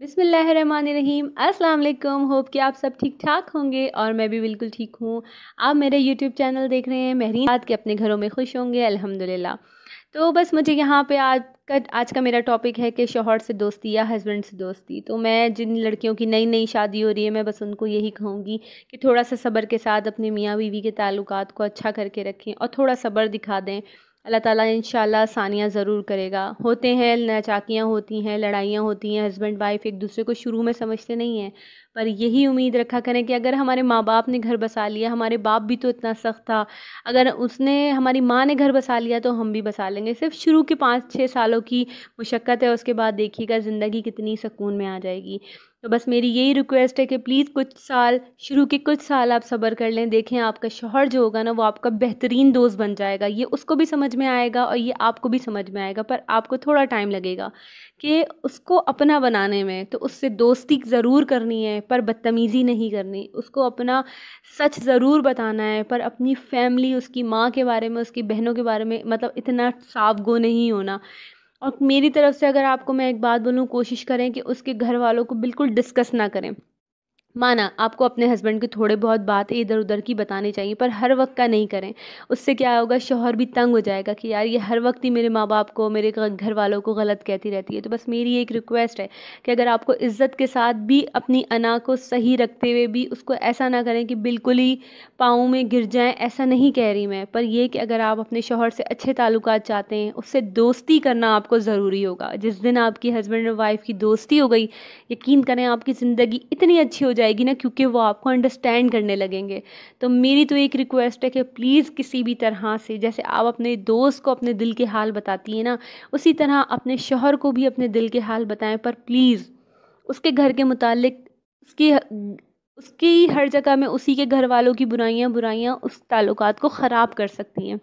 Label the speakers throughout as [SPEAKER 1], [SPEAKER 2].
[SPEAKER 1] बिसमीम् अल्लाम होप कि आप सब ठीक ठाक होंगे और मैं भी बिल्कुल ठीक हूँ आप मेरे यूट्यूब चैनल देख रहे हैं महरीन रात के अपने घरों में खुश होंगे अल्हम्दुलिल्लाह तो बस मुझे यहाँ पे आज का आज का मेरा टॉपिक है कि शोहर से दोस्ती या हस्बैंड से दोस्ती तो मैं जिन लड़कियों की नई नई शादी हो रही है मैं बस उनको यही कहूँगी कि थोड़ा सा सब्र के साथ अपने मियाँ बीवी के ताल्लुकात को अच्छा करके रखें और थोड़ा सब्र दिखा दें अल्लाह ताला इन आसानियाँ ज़रूर करेगा होते हैं नाचाकियाँ होती हैं लड़ाइयाँ होती हैं हस्बैंड वाइफ एक दूसरे को शुरू में समझते नहीं हैं पर यही उम्मीद रखा करें कि अगर हमारे माँ बाप ने घर बसा लिया हमारे बाप भी तो इतना सख्त था अगर उसने हमारी माँ ने घर बसा लिया तो हम भी बसा लेंगे सिर्फ शुरू के पाँच छः सालों की मुशक्क़त है उसके बाद देखिएगा ज़िंदगी कितनी सुकून में आ जाएगी तो बस मेरी यही रिक्वेस्ट है कि प्लीज़ कुछ साल शुरू के कुछ साल आप सब्र कर लें देखें आपका शोहर जो होगा ना वो आपका बेहतरीन दोस्त बन जाएगा ये उसको भी समझ में आएगा और ये आपको भी समझ में आएगा पर आपको थोड़ा टाइम लगेगा कि उसको अपना बनाने में तो उससे दोस्ती ज़रूर करनी है पर बदतमीज़ी नहीं करनी उसको अपना सच ज़रूर बताना है पर अपनी फैमिली उसकी माँ के बारे में उसकी बहनों के बारे में मतलब इतना साफ गो नहीं होना और मेरी तरफ़ से अगर आपको मैं एक बात बोलूँ कोशिश करें कि उसके घर वालों को बिल्कुल डिस्कस ना करें माना आपको अपने हस्बैंड की थोड़े बहुत बात इधर उधर की बतानी चाहिए पर हर वक्त का नहीं करें उससे क्या होगा शोहर भी तंग हो जाएगा कि यार ये हर वक्त ही मेरे माँ बाप को मेरे घर वालों को गलत कहती रहती है तो बस मेरी एक रिक्वेस्ट है कि अगर आपको इज़्ज़त के साथ भी अपनी अना को सही रखते हुए भी उसको ऐसा ना करें कि बिल्कुल ही पाँव में गिर जाएँ ऐसा नहीं कह रही मैं पर यह कि अगर आप अपने शोहर से अच्छे ताल्लुक चाहते हैं उससे दोस्ती करना आपको ज़रूरी होगा जिस दिन आपकी हस्बैंड और वाइफ की दोस्ती हो गई यकीन करें आपकी ज़िंदगी इतनी अच्छी हो जाए जाएगी ना क्योंकि वो आपको अंडरस्टैंड करने लगेंगे तो मेरी तो एक रिक्वेस्ट है कि प्लीज़ किसी भी तरह से जैसे आप अपने दोस्त को अपने दिल के हाल बताती हैं ना उसी तरह अपने शोहर को भी अपने दिल के हाल बताएं पर प्लीज़ उसके घर के मुतालिक उसकी उसकी हर जगह में उसी के घर वालों की बुराइयाँ बुराइयाँ उस ताल्लुकात को ख़राब कर सकती हैं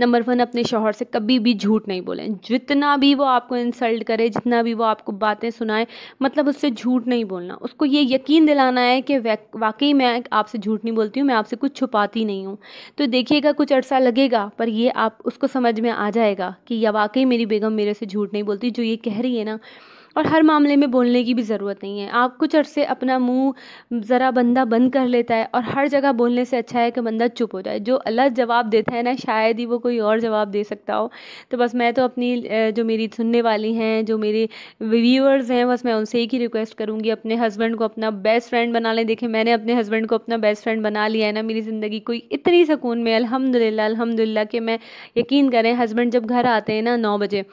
[SPEAKER 1] नंबर वन अपने शोहर से कभी भी झूठ नहीं बोलें जितना भी वो आपको इंसल्ट करे जितना भी वो आपको बातें सुनाए मतलब उससे झूठ नहीं बोलना उसको ये यकीन दिलाना है कि वाकई मैं आपसे झूठ नहीं बोलती हूँ मैं आपसे कुछ छुपाती नहीं हूँ तो देखिएगा कुछ अर्सा लगेगा पर ये आप उसको समझ में आ जाएगा कि यह वाकई मेरी बेगम मेरे से झूठ नहीं बोलती जो ये कह रही है ना और हर मामले में बोलने की भी ज़रूरत नहीं है आप कुछ अरसे अपना मुंह ज़रा बंदा बंद कर लेता है और हर जगह बोलने से अच्छा है कि बंदा चुप हो जाए जो अलग जवाब देता है ना शायद ही वो कोई और जवाब दे सकता हो तो बस मैं तो अपनी जो मेरी सुनने वाली हैं जो मेरे व्यूअर्स हैं बस मैं उनसे एक ही रिक्वेस्ट करूँगी अपने हस्बैंड को अपना बेस्ट फ्रेंड बना लें देखें मैंने अपने हस्बैंड को अपना बेस्ट फ्रेंड बना लिया है ना मेरी ज़िंदगी कोई इतनी सुकून में अलहमदिल्ला अलहमदिल्ला कि मैं यकीन करें हस्बैंड जब घर आते हैं ना नौ बजे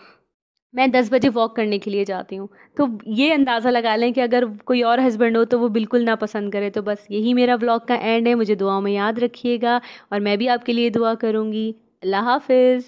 [SPEAKER 1] मैं दस बजे वॉक करने के लिए जाती हूँ तो ये अंदाज़ा लगा लें कि अगर कोई और हस्बैंड हो तो वो बिल्कुल ना पसंद करे तो बस यही मेरा ब्लॉग का एंड है मुझे दुआओं में याद रखिएगा और मैं भी आपके लिए दुआ करूँगी अल्लाह हाफिज़